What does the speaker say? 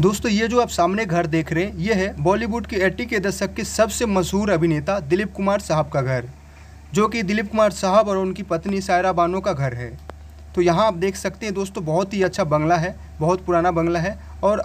दोस्तों ये जो आप सामने घर देख रहे हैं ये है बॉलीवुड के एट्टी के दशक के सबसे मशहूर अभिनेता दिलीप कुमार साहब का घर जो कि दिलीप कुमार साहब और उनकी पत्नी सायरा बानो का घर है तो यहाँ आप देख सकते हैं दोस्तों बहुत ही अच्छा बंगला है बहुत पुराना बंगला है और